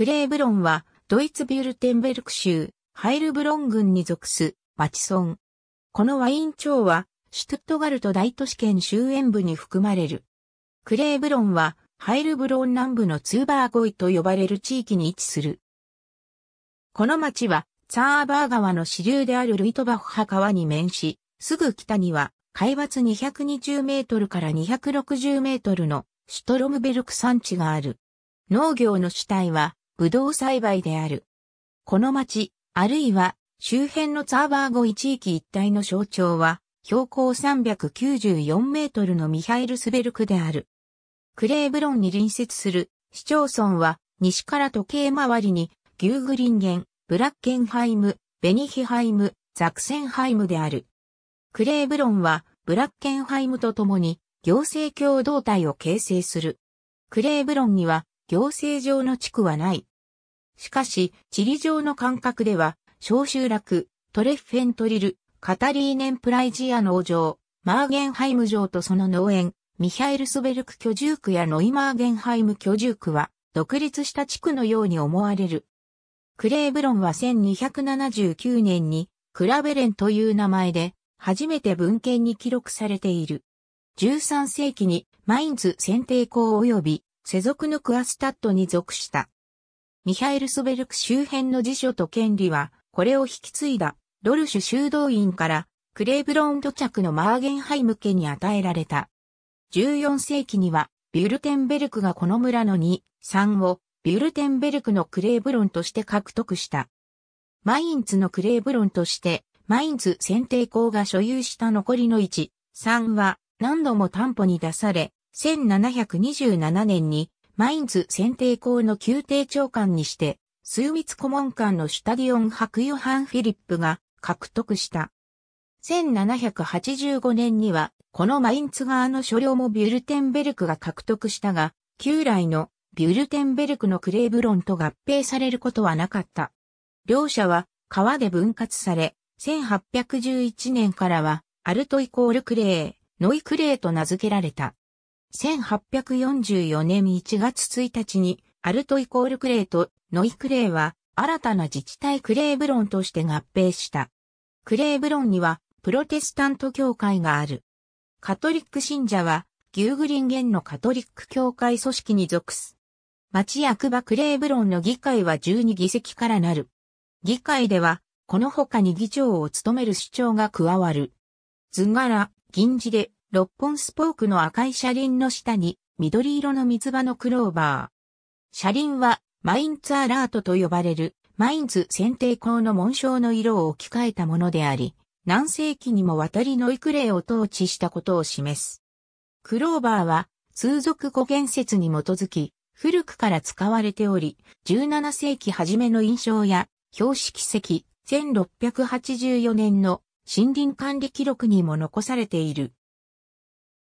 クレーブロンは、ドイツビュルテンベルク州、ハイルブロン郡に属す、町村。このワイン町は、シュトゥットガルト大都市圏周縁部に含まれる。クレーブロンは、ハイルブロン南部のツーバーゴイと呼ばれる地域に位置する。この町は、ツァーバー川の支流であるルイトバッハ川に面し、すぐ北には、海抜220メートルから260メートルのシュトロムベルク山地がある。農業の主体はブドウ栽培である。この町、あるいは周辺のツァーバーゴイ地域一帯の象徴は、標高394メートルのミハイルスベルクである。クレーブロンに隣接する市町村は、西から時計回りに、ギューグリンゲン、ブラッケンハイム、ベニヒハイム、ザクセンハイムである。クレーブロンは、ブラッケンハイムと共に、行政共同体を形成する。クレーブロンには、行政上の地区はない。しかし、地理上の感覚では、小集落、トレッフェントリル、カタリーネンプライジア農場、マーゲンハイム城とその農園、ミヒャエルスベルク居住区やノイマーゲンハイム居住区は、独立した地区のように思われる。クレーブロンは1279年に、クラベレンという名前で、初めて文献に記録されている。13世紀にマインズ選定校及び世俗のクアスタッドに属した。ミハエル・ソベルク周辺の辞書と権利は、これを引き継いだ、ドルシュ修道院から、クレーブローン土着のマーゲンハイム家に与えられた。14世紀には、ビュルテンベルクがこの村の2、3を、ビュルテンベルクのクレーブロンとして獲得した。マインツのクレーブロンとして、マインツ選定校が所有した残りの1、3は、何度も担保に出され、1727年にマインズ選定校の宮廷長官にして、枢密顧問官のシュタディオン・ハクヨハン・フィリップが獲得した。1785年には、このマインツ側の所領もビュルテンベルクが獲得したが、旧来のビュルテンベルクのクレーブロンと合併されることはなかった。両者は川で分割され、1811年からはアルトイコールクレー、ノイクレーと名付けられた。1844年1月1日に、アルトイコールクレイとノイクレイは、新たな自治体クレーブロンとして合併した。クレーブロンには、プロテスタント教会がある。カトリック信者は、ギューグリンゲンのカトリック教会組織に属す。町役場クレーブロンの議会は12議席からなる。議会では、この他に議長を務める市長が加わる。図柄、銀字で、6本スポークの赤い車輪の下に緑色の水場のクローバー。車輪はマインツアラートと呼ばれるマインツ選定校の紋章の色を置き換えたものであり、何世紀にもわたりノイクレイを統治したことを示す。クローバーは通俗語源説に基づき、古くから使われており、17世紀初めの印象や、標識石、1684年の森林管理記録にも残されている。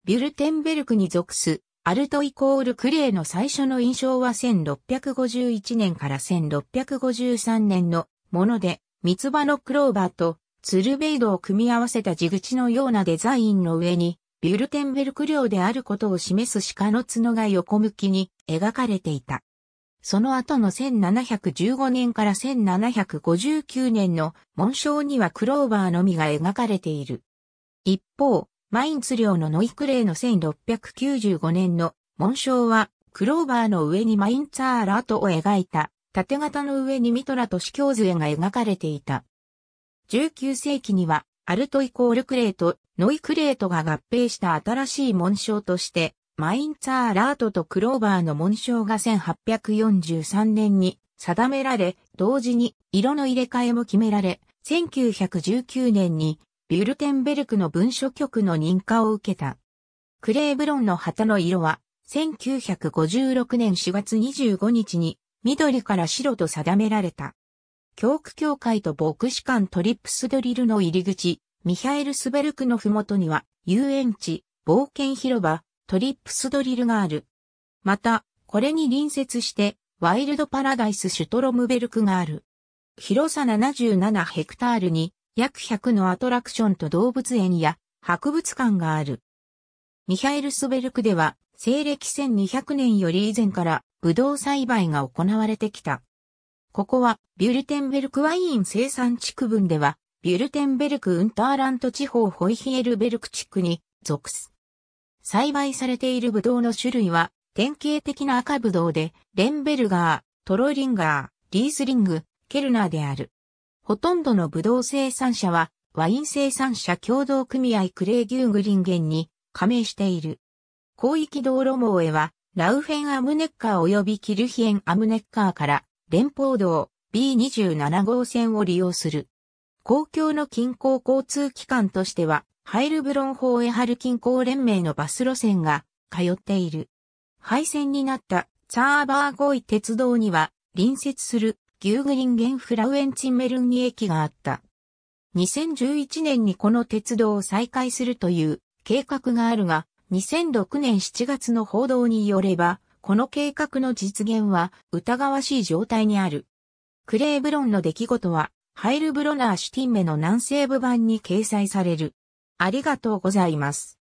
ビュルテンベルクに属す、アルトイコールクレーの最初の印象は1651年から1653年のもので、三つ葉のクローバーとツルベイドを組み合わせた地口のようなデザインの上に、ビュルテンベルク領であることを示す鹿の角が横向きに描かれていた。その後の1715年から1759年の紋章にはクローバーのみが描かれている。一方、マインツ領のノイクレーの1695年の紋章は、クローバーの上にマインツァーラートを描いた、縦型の上にミトラと司教図絵が描かれていた。19世紀には、アルトイコールクレート、ノイクレートが合併した新しい紋章として、マインツァーラートとクローバーの紋章が1843年に定められ、同時に色の入れ替えも決められ、1919年にビュルテンベルクの文書局の認可を受けた。クレーブロンの旗の色は、1956年4月25日に、緑から白と定められた。教区協会と牧師館トリップスドリルの入り口、ミハエルスベルクのふもとには、遊園地、冒険広場、トリップスドリルがある。また、これに隣接して、ワイルドパラダイスシュトロムベルクがある。広さ77ヘクタールに、約100のアトラクションと動物園や博物館がある。ミハエルスベルクでは、西暦1200年より以前からブドウ栽培が行われてきた。ここは、ビュルテンベルクワイン生産地区分では、ビュルテンベルクウンターラント地方ホイヒエルベルク地区に属す。栽培されているブドウの種類は、典型的な赤ブドウで、レンベルガー、トローリンガー、リースリング、ケルナーである。ほとんどのブドウ生産者は、ワイン生産者共同組合クレーギューグリンゲンに加盟している。広域道路網へは、ラウフェンアムネッカー及びキルヒエンアムネッカーから連邦道 B27 号線を利用する。公共の近郊交通機関としては、ハイルブロン法エハル近郊連盟のバス路線が通っている。廃線になったツァーバーゴイ鉄道には隣接するギューグリンゲンフラウエンチンメルンに駅があった。2011年にこの鉄道を再開するという計画があるが、2006年7月の報道によれば、この計画の実現は疑わしい状態にある。クレーブロンの出来事は、ハイルブロナーシュティンメの南西部版に掲載される。ありがとうございます。